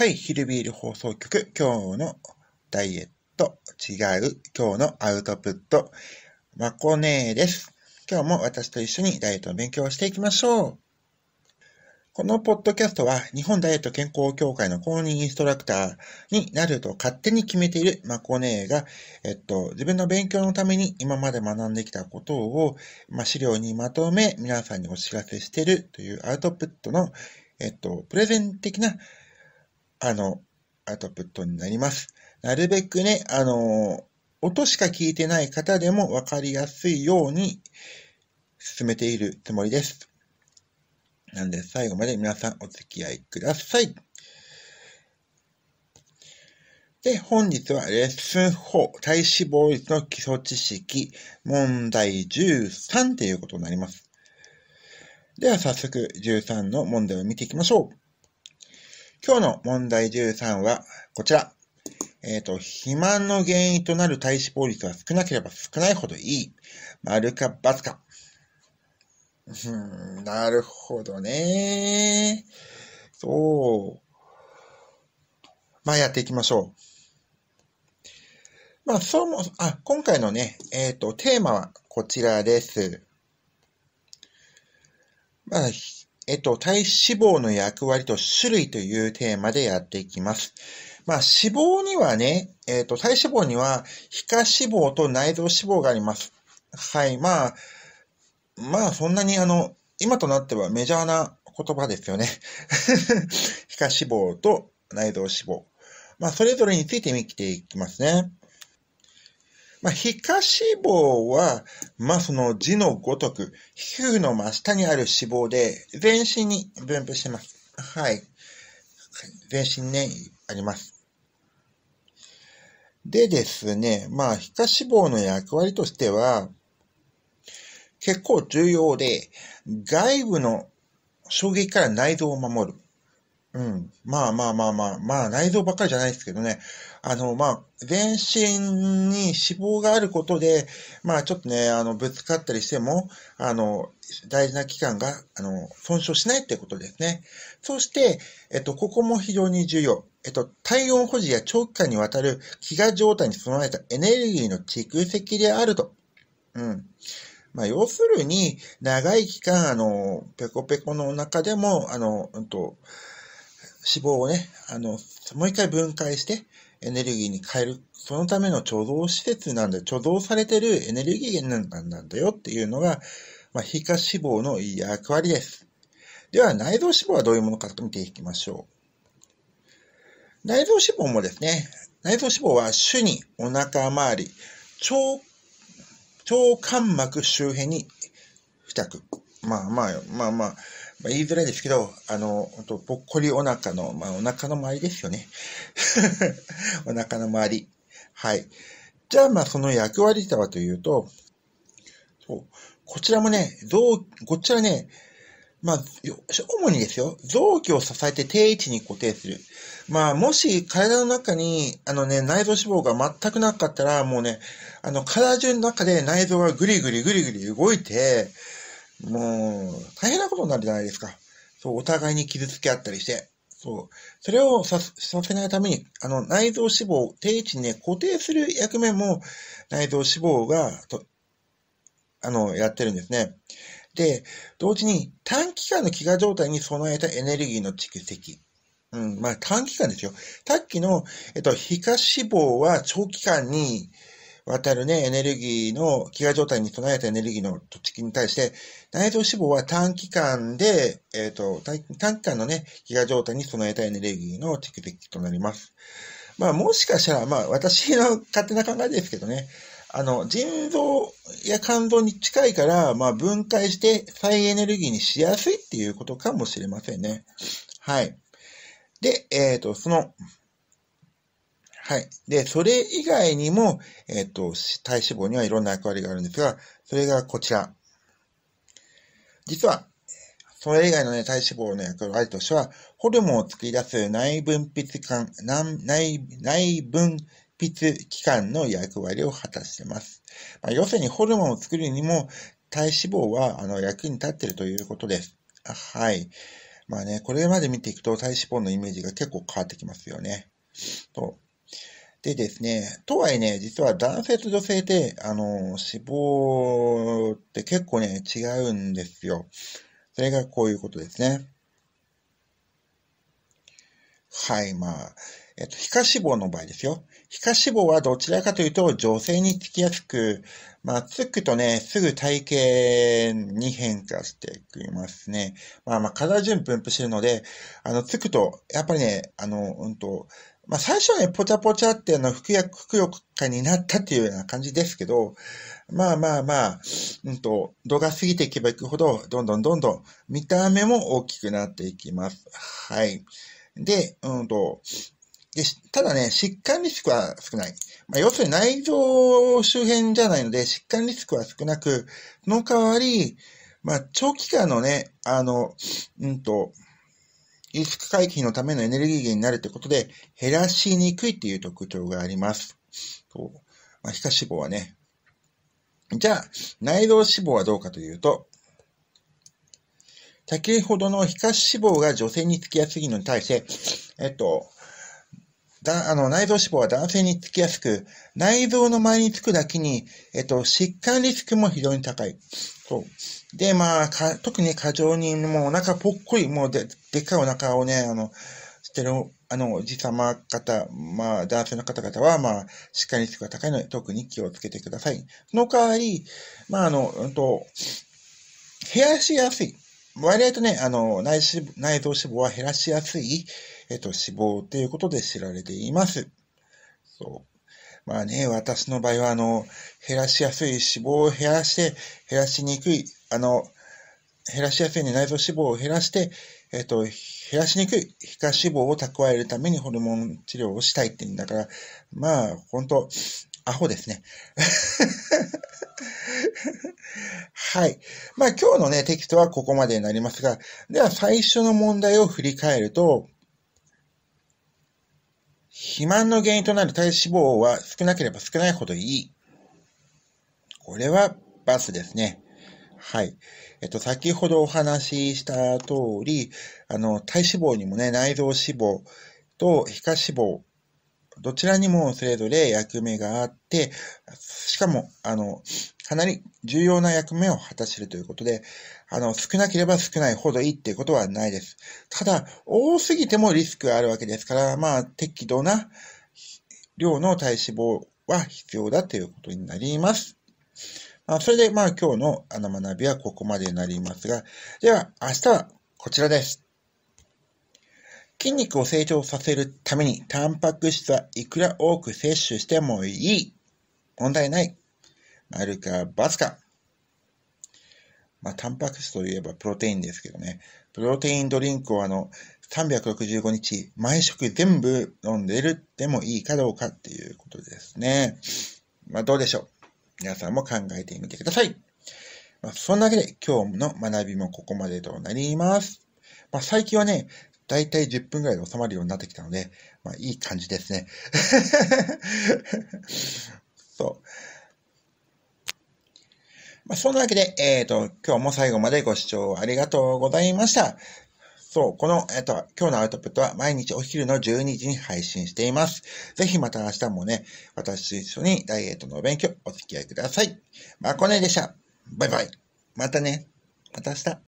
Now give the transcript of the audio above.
はい、ヒルビール放送局、今日のダイエット、違う、今日のアウトプット、まこねーです。今日も私と一緒にダイエットの勉強をしていきましょう。このポッドキャストは日本ダイエット健康協会の公認インストラクターになると勝手に決めているまこねーが、えっと、自分の勉強のために今まで学んできたことを、ま資料にまとめ皆さんにお知らせしているというアウトプットの、えっと、プレゼン的なあの、アウトプットになります。なるべくね、あの、音しか聞いてない方でもわかりやすいように進めているつもりです。なんで最後まで皆さんお付き合いください。で、本日はレッスン4、体脂肪率の基礎知識、問題13ということになります。では早速13の問題を見ていきましょう。今日の問題13はこちら。えっ、ー、と、肥満の原因となる体脂肪率は少なければ少ないほどいい。丸か×か。うん、なるほどね。そう。まあ、やっていきましょう。まあ、そうも、あ、今回のね、えっ、ー、と、テーマはこちらです。まあ、えっと、体脂肪の役割と種類というテーマでやっていきます。まあ、脂肪にはね、えっと、体脂肪には、皮下脂肪と内臓脂肪があります。はい、まあ、まあ、そんなにあの、今となってはメジャーな言葉ですよね。皮下脂肪と内臓脂肪。まあ、それぞれについて見ていきますね。まあ、皮下脂肪は、まあ、その字のごとく、皮膚の真下にある脂肪で、全身に分布します。はい。全身に、ね、あります。でですね、まあ、皮下脂肪の役割としては、結構重要で、外部の衝撃から内臓を守る。うん。まあまあまあまあ、まあ内臓ばっかりじゃないですけどね。あの、まあ、全身に脂肪があることで、まあちょっとね、あの、ぶつかったりしても、あの、大事な器官が、あの、損傷しないってことですね。そして、えっと、ここも非常に重要。えっと、体温保持や長期間にわたる飢餓状態に備えたエネルギーの蓄積であると。うん。まあ、要するに、長い期間、あの、ペコペコのお腹でも、あの、うんと、脂肪をね、あの、もう一回分解してエネルギーに変える。そのための貯蔵施設なんで、貯蔵されてるエネルギー源なんなんだよっていうのが、まあ、皮下脂肪の役割です。では、内臓脂肪はどういうものかと見ていきましょう。内臓脂肪もですね、内臓脂肪は主にお腹周り、腸、腸間膜周辺に付着。まあまあ、まあまあ、まあ、言いづらいですけど、あの、本当ぽっこりお腹の、まあ、お腹の周りですよね。お腹の周り。はい。じゃあ、まあ、その役割とはというと、そう。こちらもね、臓、こちらね、まあ、主にですよ、臓器を支えて定位置に固定する。まあ、もし体の中に、あのね、内臓脂肪が全くなかったら、もうね、あの、体中の中で内臓がぐりぐりぐりぐり動いて、もう、大変なことになるじゃないですか。そう、お互いに傷つけ合ったりして。そう。それをささせないために、あの、内臓脂肪を定位置に、ね、固定する役目も、内臓脂肪が、と、あの、やってるんですね。で、同時に短期間の飢餓状態に備えたエネルギーの蓄積。うん、まあ短期間ですよ。さっきの、えっと、皮下脂肪は長期間に、わたるね、エネルギーの、飢餓状態に備えたエネルギーの土地に対して、内臓脂肪は短期間で、えっ、ー、と短、短期間のね、飢餓状態に備えたエネルギーの蓄積となります。まあ、もしかしたら、まあ、私の勝手な考えですけどね、あの、腎臓や肝臓に近いから、まあ、分解して再エネルギーにしやすいっていうことかもしれませんね。はい。で、えっ、ー、と、その、はい。で、それ以外にも、えっ、ー、と、体脂肪にはいろんな役割があるんですが、それがこちら。実は、それ以外のね、体脂肪の役割としては、ホルモンを作り出す内分泌管、内内分泌器官の役割を果たしています。まあ、要するに、ホルモンを作るにも、体脂肪は、あの、役に立っているということです。はい。まあね、これまで見ていくと体脂肪のイメージが結構変わってきますよね。とでですね、とはいえね、実は男性と女性で、あの、死亡って結構ね、違うんですよ。それがこういうことですね。はい、まあ、えっと、皮下脂肪の場合ですよ。皮下脂肪はどちらかというと女性につきやすく、まあ、つくとね、すぐ体型に変化してきますね。まあまあ、体順分布してるので、あの、つくと、やっぱりね、あの、うんと、まあ、最初はね、ぽちゃぽちゃっていうのは服薬、服薬化になったっていうような感じですけど、まあまあまあ、うんと、度が過ぎていけばいくほど、どんどんどんどん見た目も大きくなっていきます。はい。で、うんと、でただね、疾患リスクは少ない。まあ、要するに内臓周辺じゃないので、疾患リスクは少なく、その代わり、まあ、長期間のね、あの、うんと、輸出回避のためのエネルギー源になるということで、減らしにくいっていう特徴があります。とまあ、皮下脂肪はね。じゃあ、内臓脂肪はどうかというと、先ほどの皮下脂肪が女性につきやすいのに対して、えっと、だあの内臓脂肪は男性につきやすく、内臓の前につくだけに、えっと、疾患リスクも非常に高い。そうで、まあ、か特に過剰に、もうお腹ぽっこり、もうででっかいお腹をね、あの、してる、あの、おじさま方、まあ、男性の方々は、まあ、しっかりクが高いので、特に気をつけてください。その代わり、まあ、あの、うんと、減らしやすい。割合とね、あの、内脂内臓脂肪は減らしやすい、えっと、脂肪ということで知られています。そう。まあね、私の場合は、あの、減らしやすい脂肪を減らして、減らしにくい、あの、減らしやすい、ね、内臓脂肪を減らして、えっ、と、減らしにくい皮下脂肪を蓄えるためにホルモン治療をしたいって言うんだから、まあ、本当アホですね。はい。まあ今日のね、テキストはここまでになりますが、では最初の問題を振り返ると、肥満の原因となる体脂肪は少なければ少ないほどいい。これはバスですね。はい。えっと、先ほどお話しした通り、あの、体脂肪にもね、内臓脂肪と皮下脂肪どちらにもそれぞれ役目があって、しかも、あの、かなり重要な役目を果たしているということで、あの、少なければ少ないほどいいっていうことはないです。ただ、多すぎてもリスクがあるわけですから、まあ、適度な量の体脂肪は必要だということになります。まあ、それで、まあ、今日のあの学びはここまでになりますが、では、明日はこちらです。筋肉を成長させるために、タンパク質はいくら多く摂取してもいい。問題ない。あるか、ツか。まあ、タンパク質といえばプロテインですけどね。プロテインドリンクをあの、365日、毎食全部飲んでるでもいいかどうかっていうことですね。まあ、どうでしょう。皆さんも考えてみてください。まあ、そんなわけで今日の学びもここまでとなります。まあ、最近はね、だいたい10分ぐらいで収まるようになってきたので、まあいい感じですね。そう。まあ、そんなわけで、えっ、ー、と、今日も最後までご視聴ありがとうございました。そう、この、えっ、ー、と、今日のアウトプットは毎日お昼の12時に配信しています。ぜひまた明日もね、私と一緒にダイエットのお勉強お付き合いください。まこねでした。バイバイ。またね。また明日。